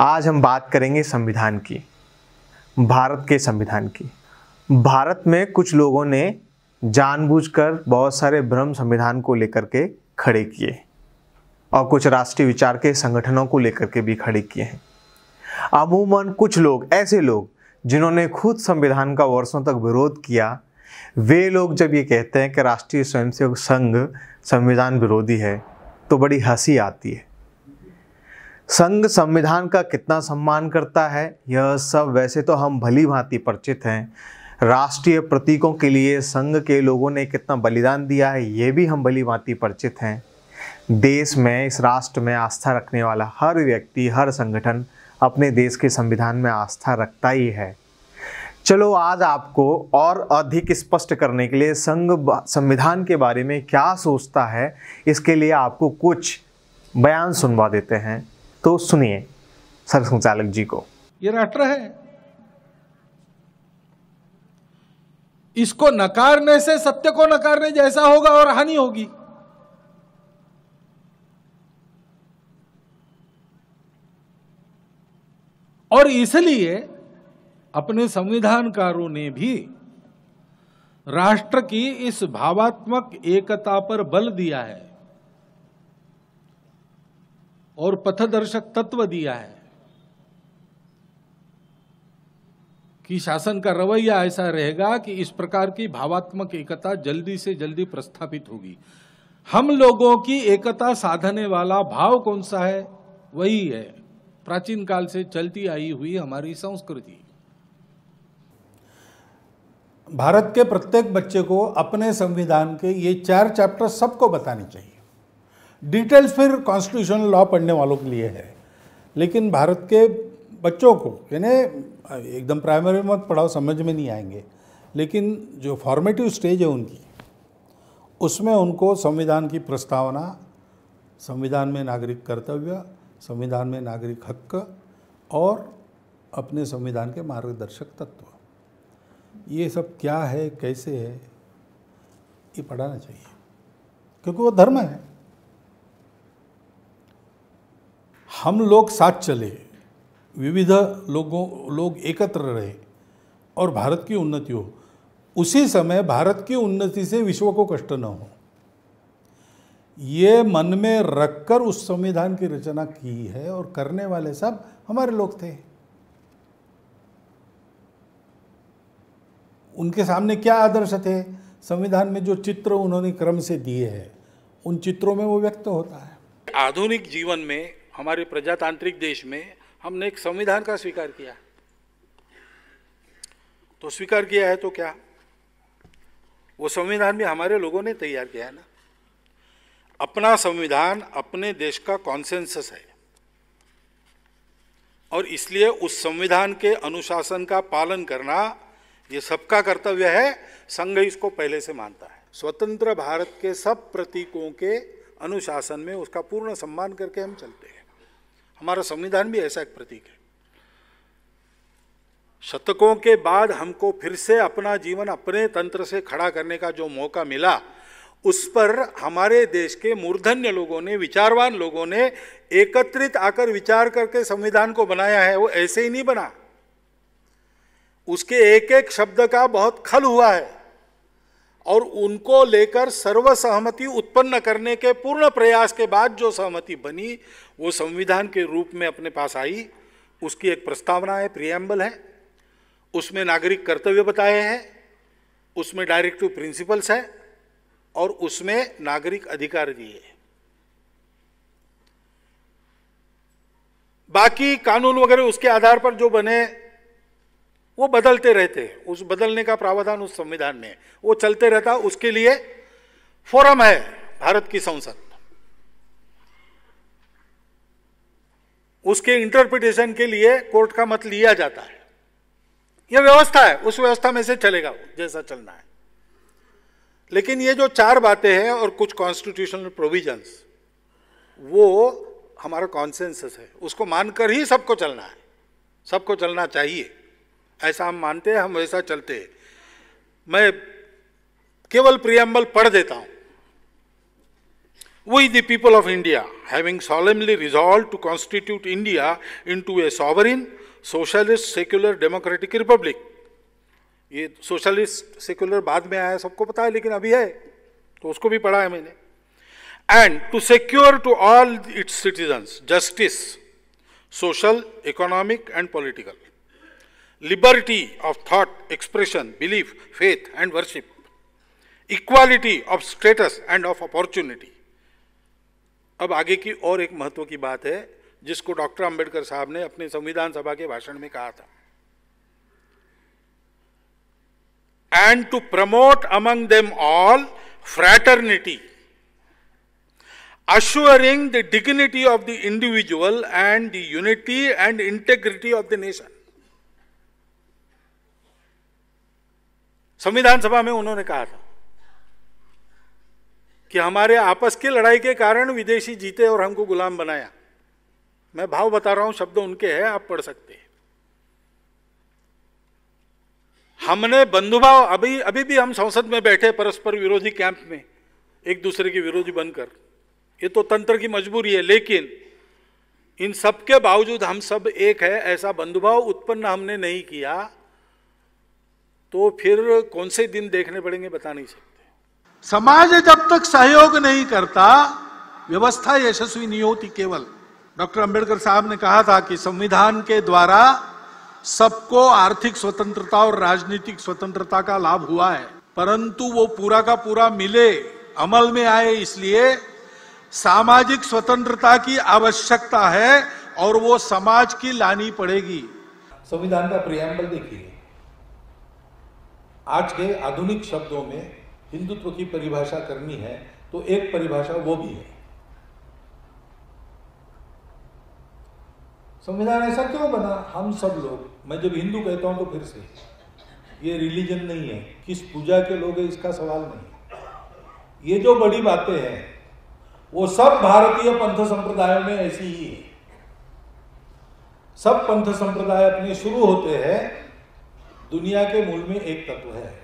आज हम बात करेंगे संविधान की भारत के संविधान की भारत में कुछ लोगों ने जानबूझकर बहुत सारे भ्रम संविधान को लेकर के खड़े किए और कुछ राष्ट्रीय विचार के संगठनों को लेकर के भी खड़े किए हैं अमूमन कुछ लोग ऐसे लोग जिन्होंने खुद संविधान का वर्षों तक विरोध किया वे लोग जब ये कहते हैं कि राष्ट्रीय स्वयंसेवक संघ संविधान विरोधी है तो बड़ी हंसी आती है संघ संविधान का कितना सम्मान करता है यह सब वैसे तो हम भली भांति परिचित हैं राष्ट्रीय प्रतीकों के लिए संघ के लोगों ने कितना बलिदान दिया है ये भी हम भली भांति परिचित हैं देश में इस राष्ट्र में आस्था रखने वाला हर व्यक्ति हर संगठन अपने देश के संविधान में आस्था रखता ही है चलो आज आपको और अधिक स्पष्ट करने के लिए संघ संविधान के बारे में क्या सोचता है इसके लिए आपको कुछ बयान सुनवा देते हैं तो सुनिए सर संचालक जी को ये राष्ट्र है इसको नकारने से सत्य को नकारने जैसा होगा और हानि होगी और इसलिए अपने संविधानकारों ने भी राष्ट्र की इस भावात्मक एकता पर बल दिया है और पथदर्शक तत्व दिया है कि शासन का रवैया ऐसा रहेगा कि इस प्रकार की भावात्मक एकता जल्दी से जल्दी प्रस्थापित होगी हम लोगों की एकता साधने वाला भाव कौन सा है वही है प्राचीन काल से चलती आई हुई हमारी संस्कृति भारत के प्रत्येक बच्चे को अपने संविधान के ये चार चैप्टर सबको बताने चाहिए डिटेल्स फिर कॉन्स्टिट्यूशनल लॉ पढ़ने वालों के लिए है लेकिन भारत के बच्चों को यानी एकदम प्राइमरी मत पढ़ाओ समझ में नहीं आएंगे लेकिन जो फॉर्मेटिव स्टेज है उनकी उसमें उनको संविधान की प्रस्तावना संविधान में नागरिक कर्तव्य संविधान में नागरिक हक और अपने संविधान के मार्गदर्शक तत्व ये सब क्या है कैसे है ये पढ़ाना चाहिए क्योंकि वो धर्म है हम लोग साथ चले विविध लोगों लोग एकत्र रहे और भारत की उन्नति हो उसी समय भारत की उन्नति से विश्व को कष्ट न हो ये मन में रखकर उस संविधान की रचना की है और करने वाले सब हमारे लोग थे उनके सामने क्या आदर्श थे संविधान में जो चित्र उन्होंने क्रम से दिए हैं उन चित्रों में वो व्यक्त होता है आधुनिक जीवन में हमारे प्रजातांत्रिक देश में हमने एक संविधान का स्वीकार किया तो स्वीकार किया है तो क्या वो संविधान भी हमारे लोगों ने तैयार किया है ना अपना संविधान अपने देश का कॉन्सेंसस है और इसलिए उस संविधान के अनुशासन का पालन करना ये सबका कर्तव्य है संघ इसको पहले से मानता है स्वतंत्र भारत के सब प्रतीकों के अनुशासन में उसका पूर्ण सम्मान करके हम चलते हैं हमारा संविधान भी ऐसा एक प्रतीक है शतकों के बाद हमको फिर से अपना जीवन अपने तंत्र से खड़ा करने का जो मौका मिला उस पर हमारे देश के मूर्धन्य लोगों ने विचारवान लोगों ने एकत्रित आकर विचार करके संविधान को बनाया है वो ऐसे ही नहीं बना उसके एक एक शब्द का बहुत खल हुआ है और उनको लेकर सर्वसहमति उत्पन्न करने के पूर्ण प्रयास के बाद जो सहमति बनी वो संविधान के रूप में अपने पास आई उसकी एक प्रस्तावना है प्रियम्बल है उसमें नागरिक कर्तव्य बताए हैं उसमें डायरेक्टिव प्रिंसिपल्स है और उसमें नागरिक अधिकार दिए हैं बाकी कानून वगैरह उसके आधार पर जो बने वो बदलते रहते उस बदलने का प्रावधान उस संविधान में वो चलते रहता उसके लिए फोरम है भारत की संसद उसके इंटरप्रिटेशन के लिए कोर्ट का मत लिया जाता है यह व्यवस्था है उस व्यवस्था में से चलेगा जैसा चलना है लेकिन ये जो चार बातें हैं और कुछ कॉन्स्टिट्यूशनल प्रोविजंस वो हमारा कॉन्सेंसस है उसको मानकर ही सबको चलना है सबको चलना चाहिए ऐसा हम मानते हैं हम वैसा चलते हैं मैं केवल प्रियम्बल पढ़ देता हूं the people of India having solemnly resolved to constitute India into a sovereign socialist secular democratic republic ये सोशलिस्ट सेक्युलर बाद में आया सबको पता है लेकिन अभी है तो उसको भी पढ़ा है मैंने and to secure to all its citizens justice social economic and political liberty of thought, expression, belief, faith, and worship, equality of status and of opportunity. अब आगे की और एक महत्व की बात है जिसको डॉक्टर अंबेडकर साहब ने अपने संविधान सभा के भाषण में कहा था and to promote among them all fraternity assuring the dignity of the individual and the unity and integrity of the nation संविधान सभा में उन्होंने कहा था कि हमारे आपस की लड़ाई के कारण विदेशी जीते और हमको गुलाम बनाया मैं भाव बता रहा हूं शब्द उनके हैं आप पढ़ सकते हैं हमने बंधुभाव अभी अभी भी हम संसद में बैठे परस्पर विरोधी कैंप में एक दूसरे के विरोधी बनकर ये तो तंत्र की मजबूरी है लेकिन इन सब के बावजूद हम सब एक है ऐसा बंधुभाव उत्पन्न हमने नहीं किया तो फिर कौन से दिन देखने पड़ेंगे बता नहीं सकते समाज जब तक सहयोग नहीं करता व्यवस्था यशस्वी नहीं होती केवल डॉक्टर अंबेडकर साहब ने कहा था कि संविधान के द्वारा सबको आर्थिक स्वतंत्रता और राजनीतिक स्वतंत्रता का लाभ हुआ है परंतु वो पूरा का पूरा मिले अमल में आए इसलिए सामाजिक स्वतंत्रता की आवश्यकता है और वो समाज की लानी पड़ेगी संविधान का प्रियम्बल देखिए आज के आधुनिक शब्दों में हिंदुत्व की परिभाषा करनी है तो एक परिभाषा वो भी है संविधान ऐसा क्यों बना हम सब लोग मैं जब हिंदू कहता हूं तो फिर से ये रिलीजन नहीं है किस पूजा के लोग है इसका सवाल नहीं ये जो बड़ी बातें हैं वो सब भारतीय पंथ संप्रदायों में ऐसी ही है सब पंथ संप्रदाय अपने शुरू होते हैं दुनिया के मूल में एक तत्व है